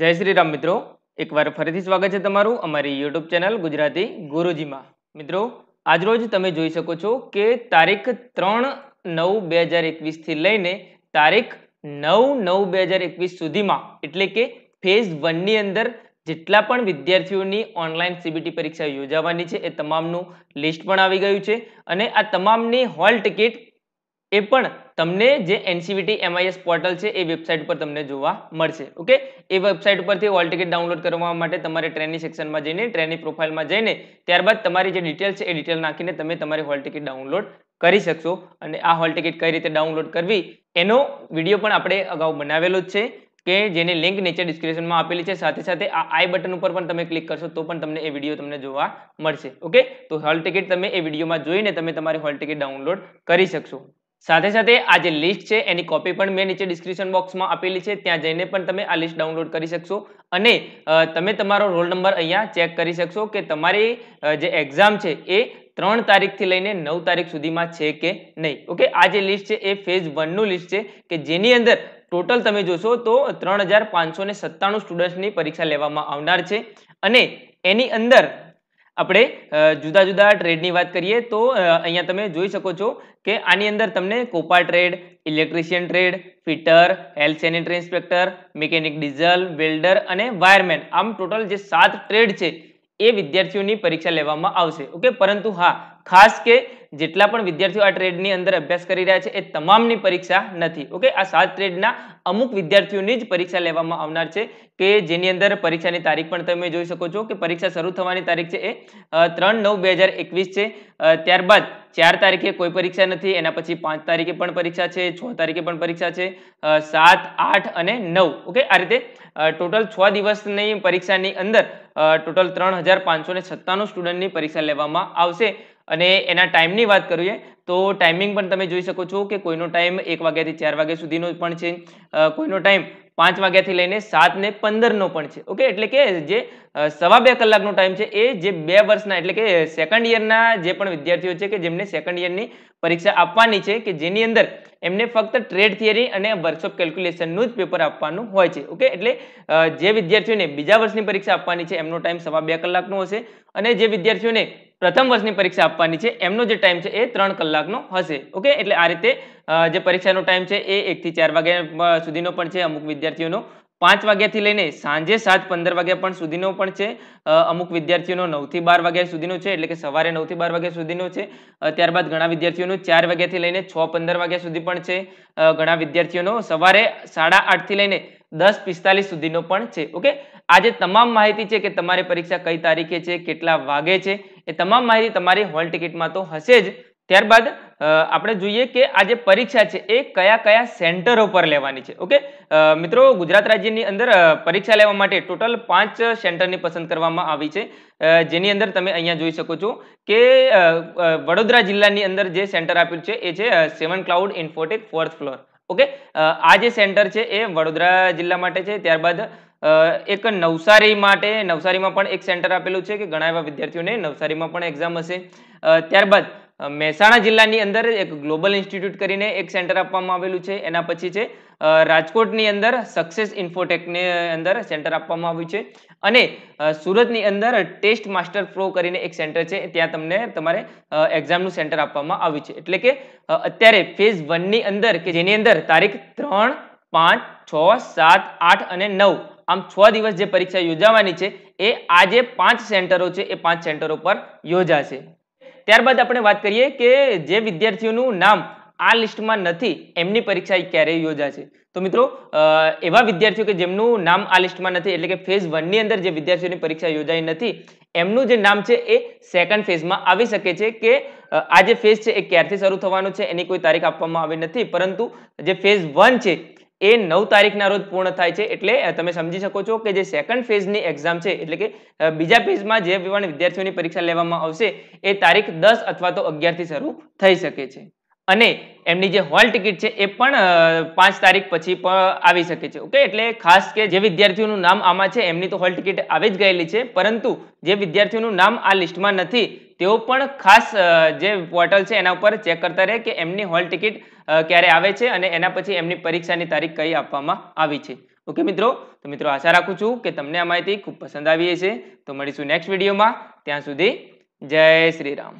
જય શ્રી રામ મિત્રો એકવાર ફરીથી સ્વાગત છે તમારું અમારી યુટ્યુબ ચેનલ ગુજરાતી ગુરુજીમાં મિત્રો આજરોજ તમે જોઈ શકો છો કે તારીખ ત્રણ નવ બે હજાર એકવીસથી લઈને તારીખ નવ નવ બે હજાર એકવીસ સુધીમાં એટલે કે ફેઝ વનની અંદર જેટલા પણ વિદ્યાર્થીઓની ઓનલાઈન સીબીટી પરીક્ષા યોજાવાની છે એ તમામનું લિસ્ટ પણ આવી ગયું છે અને આ તમામની હોલ ટિકિટ એ પણ તમને જે એનસીવીટી એમઆઈએસ પોર્ટલ છે એ વેબસાઇટ પર તમને જોવા મળશે ઓકે એ વેબસાઇટ પરથી ઓલ ટિકિટ ડાઉનલોડ કરવા માટે તમારે ટ્રેનની સેક્શનમાં જઈને ટ્રેનની પ્રોફાઇલમાં જઈને ત્યારબાદ તમારી જે ડિટેલ છે એ ડિટેલ નાખીને તમે તમારી હોલ ટિકિટ ડાઉનલોડ કરી શકશો અને આ હોલ ટિકિટ કઈ રીતે ડાઉનલોડ કરવી એનો વિડીયો પણ આપણે અગાઉ બનાવેલો જ છે કે જેની લિંક નીચે ડિસ્ક્રિપ્શનમાં આપેલી છે સાથે સાથે આ આઈ બટન ઉપર પણ તમે ક્લિક કરશો તો પણ તમને એ વિડીયો તમને જોવા મળશે ઓકે તો હોલ ટિકિટ તમે એ વિડીયોમાં જોઈને તમે તમારી હોલ ટિકિટ ડાઉનલોડ કરી શકશો સાથે સાથે આ જે લિસ્ટ છે એની કોપી પણ મેં નીચે ડિસ્ક્રિપ્શન બોક્સમાં આપેલી છે ત્યાં જઈને પણ તમે આ લિસ્ટ ડાઉનલોડ કરી શકશો અને તમે તમારો રોલ નંબર અહીંયા ચેક કરી શકશો કે તમારી જે એક્ઝામ છે એ ત્રણ તારીખથી લઈને નવ તારીખ સુધીમાં છે કે નહીં ઓકે આ જે લિસ્ટ છે એ ફેઝ વનનું લિસ્ટ છે કે જેની અંદર ટોટલ તમે જોશો તો ત્રણ હજાર પાંચસો ને સત્તાણું સ્ટુડન્ટ્સની પરીક્ષા લેવામાં આવનાર છે અને એની અંદર આપણે જુદા જુદા ટ્રેડની વાત કરીએ તો અહીંયા તમે જોઈ શકો છો કે આની અંદર તમને COPA trade electrician trade fitter health sanitary inspector mechanic diesel welder અને વાયરમેન આમ ટોટલ જે સાત ટ્રેડ છે એ વિદ્યાર્થીઓની પરીક્ષા લેવામાં આવશે ઓકે પરંતુ હા ખાસ કે જેટલા પણ વિદ્યાર્થીઓ આ ટ્રેડની અંદર અભ્યાસ કરી રહ્યા છે એ તમામની પરીક્ષા નથી ઓકે આ સાત ટ્રેડના અમુક વિદ્યાર્થીઓની જ પરીક્ષા લેવામાં આવનાર છે કે જેની અંદર પરીક્ષાની તારીખ પણ તમે જોઈ શકો છો કે પરીક્ષા શરૂ થવાની તારીખ છે એ ત્રણ નવ બે હજાર એકવીસ છે ત્યારબાદ ચાર તારીખે કોઈ પરીક્ષા નથી એના પછી પાંચ તારીખે પણ પરીક્ષા છે છ તારીખે પણ પરીક્ષા છે સાત આઠ અને નવ ઓકે આ રીતે ટોટલ છ દિવસની પરીક્ષાની અંદર ટોટલ ત્રણ હજાર પાંચસો ને સત્તાણું સ્ટુડન્ટની પરીક્ષા લેવામાં આવશે અને એના ટાઈમની વાત કરીએ તો ટાઈમિંગ પણ તમે જોઈ શકો છો કે કોઈનો ટાઈમ એક વાગ્યાથી ચાર વાગ્યા સુધીનો પણ છે કોઈનો ટાઈમ પાંચ વાગ્યાથી લઈને સાત ને પંદરનો પણ છે ઓકે એટલે કે જે સવા બે કલાકનો ટાઈમ છે એ જે બે વર્ષના એટલે કે સેકન્ડ યરના જે પણ વિદ્યાર્થીઓ છે કે જેમને સેકન્ડ યરની પરીક્ષા આપવાની છે કે જેની અંદર એમને ફક્ત ટ્રેડ થિયરી અને વર્કશોપ કેલ્ક્યુલેશનનું જ પેપર આપવાનું હોય છે ઓકે એટલે જે વિદ્યાર્થીઓને બીજા વર્ષની પરીક્ષા આપવાની છે એમનો ટાઈમ સવા બે કલાકનો હશે અને જે વિદ્યાર્થીઓને પ્રથમ વર્ષની પરીક્ષા આપવાની છે એમનો જે ટાઈમ છે એ ત્રણ કલાકનો હશે ઓકે એટલે આ રીતે જે પરીક્ષાનો ટાઈમ છે એ એકથી ચાર વાગ્યા સુધીનો પણ છે અમુક વિદ્યાર્થીઓનો પાંચ વાગ્યાથી લઈને સાંજે સાત પંદર વાગ્યા પણ સુધીનો પણ છે અમુક વિદ્યાર્થીઓનો નવથી બાર વાગ્યા સુધીનો છે એટલે કે સવારે નવથી બાર વાગ્યા સુધીનો છે ત્યારબાદ ઘણા વિદ્યાર્થીઓનું ચાર વાગ્યાથી લઈને છ પંદર વાગ્યા સુધી પણ છે ઘણા વિદ્યાર્થીઓનો સવારે સાડા આઠથી લઈને દસ પિસ્તાલીસ સુધીનો પણ છે ઓકે આજે તમામ માહિતી છે કે તમારી પરીક્ષા કઈ તારીખે છે કેટલા વાગે છે એ તમામ માહિતી તમારી હોલ ટિકિટમાં તો હશે જ ત્યારબાદ આપણે જોઈએ કે આ જે પરીક્ષા છે એ કયા કયા સેન્ટરો પર લેવાની છે ઓકે મિત્રો ગુજરાત રાજ્યની અંદર પરીક્ષા લેવા માટે ટોટલ પાંચ સેન્ટરની પસંદ કરવામાં આવી છે જેની અંદર તમે અહીંયા જોઈ શકો છો કે વડોદરા જિલ્લાની અંદર જે સેન્ટર આપ્યું છે એ છે seven cloud infotech fourth floor okay આ જે સેન્ટર છે એ વડોદરા જિલ્લા માટે છે ત્યારબાદ એક નવસારી માટે નવસારીમાં પણ એક સેન્ટર આપેલું છે કે ઘણા એવા વિદ્યાર્થીઓને નવસારીમાં પણ એક્ઝામ હશે ત્યારબાદ મહેસાણા જિલ્લાની અંદર એક ગ્લોબલ ઇન્સ્ટિટ્યૂટ કરીને એક સેન્ટર આપવામાં આવેલું છે એના પછી છે રાજકોટની અંદર સક્સેસ ઇન્ફોટેકની અંદર સેન્ટર આપવામાં આવ્યું છે અને સુરતની અંદર ટેસ્ટ માસ્ટર પ્રો કરીને એક સેન્ટર છે ત્યાં તમને તમારે એક્ઝામનું સેન્ટર આપવામાં આવ્યું છે એટલે કે અત્યારે ફેઝ વનની અંદર કે જેની અંદર તારીખ ત્રણ પાંચ છ સાત આઠ અને નવ આમ છ દિવસ જે પરીક્ષા યોજાવાની છે એ આજે પાંચ સેન્ટરો છે એ પાંચ સેન્ટરો પર યોજાશે ત્યારબાદ આપણે વાત કરીએ કે જે વિદ્યાર્થીઓનું નામ આ લિસ્ટમાં નથી એમની પરીક્ષા ક્યારે યોજાશે તો મિત્રો એવા વિદ્યાર્થીઓ કે જેમનું નામ આ લિસ્ટમાં નથી એટલે કે ફેઝ વનની અંદર જે વિદ્યાર્થીઓની પરીક્ષા યોજાઈ નથી એમનું જે નામ છે એ સેકન્ડ ફેઝમાં આવી શકે છે કે આ જે ફેઝ છે એ ક્યારથી શરૂ થવાનું છે એની કોઈ તારીખ આપવામાં આવી નથી પરંતુ જે ફેઝ વન છે એ નવ તારીખના રોજ પૂર્ણ થાય છે એટલે તમે સમજી શકો છો કે જે સેકન્ડ ફેઝની એક્ઝામ છે એટલે કે બીજા ફેઝમાં જે વિવાણ વિદ્યાર્થીઓની પરીક્ષા લેવામાં આવશે એ તારીખ દસ અથવા તો અગિયાર થી શરૂ થઈ શકે છે અને એમની જે હોલ ટિકિટ છે એ પણ પાંચ તારીખ પછી પણ આવી શકે છે ઓકે એટલે ખાસ કે જે વિદ્યાર્થીઓનું નામ આમાં છે એમની તો હોલ ટિકિટ આવી જ ગયેલી છે પરંતુ જે વિદ્યાર્થીઓનું નામ આ લિસ્ટમાં નથી તેઓ પણ ખાસ જે પોર્ટલ છે એના ઉપર ચેક કરતા રહે કે એમની હોલ ટિકિટ ક્યારે આવે છે અને એના પછી એમની પરીક્ષાની તારીખ કઈ આપવામાં આવી છે ઓકે મિત્રો તો મિત્રો આશા રાખું છું કે તમને આ માહિતી ખૂબ પસંદ આવી હશે તો મળીશું નેક્સ્ટ વિડીયોમાં ત્યાં સુધી જય શ્રી રામ